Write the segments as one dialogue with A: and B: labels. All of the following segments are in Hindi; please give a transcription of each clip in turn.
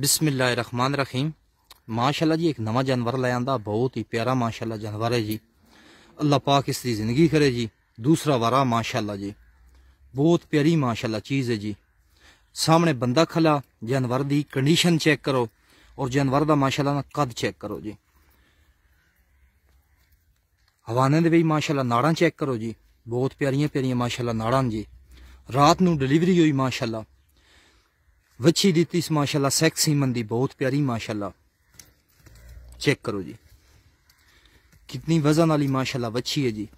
A: बिसमिल्ल रहीम माशाल्लाह जी एक नवा जानवर ले आंदा बहुत ही प्यारा माशाल्लाह जानवर है जी अल्लाह पाक इसकी ज़िंदगी करे जी दूसरा वारा माशाल्लाह जी बहुत प्यारी माशाल्लाह चीज़ है जी सामने बंदा खला जानवर की कंडीशन चेक करो और जानवर का माशाला कद चेक करो जी हवाने के भी माशाला नाड़ा चेक करो जी बहुत प्यारिया प्यारिया माशाला नाड़ा जी रात न डिलीवरी हुई माशाला वछी दी माशाला माशाल्लाह सेक्स की बहुत प्यारी माशाला चेक करो जी कितनी वजन वाली माशाला वछी है जी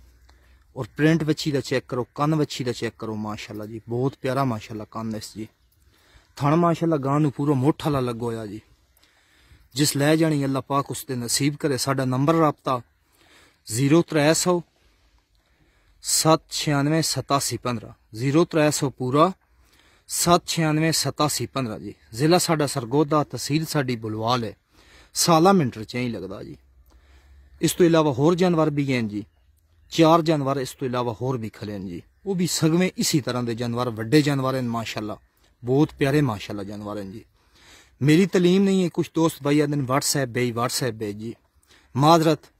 A: और प्रिंट वछी का चेक करो कन वछी का चेक करो माशाला जी बहुत प्यारा माशाला कन इस जी थण माशाला गांव पूरा मोठा लगो लगोया जी जिस लै जाने अल्लाह पाक उसके नसीब करे साडा नंबर रबता जीरो त्रै सौ सत छियानवे सतासी पंद्रह जीरो त्रै सौ पूरा सत्त छियानवे सतासी पंद्रह जी जिला साढ़ा सरगोदा तहसील साड़ी बुलवाल है साल मिनट च ही लगता जी इस तो इलावा होर जानवर भी हैं जी चार जानवर इस तो इलावा होर भी खले हैं जी वह भी सगवें इसी तरह के जानवर व्डे जानवर हैं माशाला बहुत प्यारे माशाला जानवर हैं जी मेरी तलीम नहीं है कुछ दोस्त भाई आदि वट्सएप बेई वट्सएप बे जी माजरत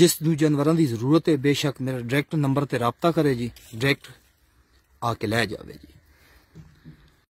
A: जिस जानवर की जरूरत है बेशक मेरा डायरैक्ट नंबर पर रबता करे जी डायरैक्ट ਆ ਕੇ ਲੈ ਜਾਵੇ ਜੀ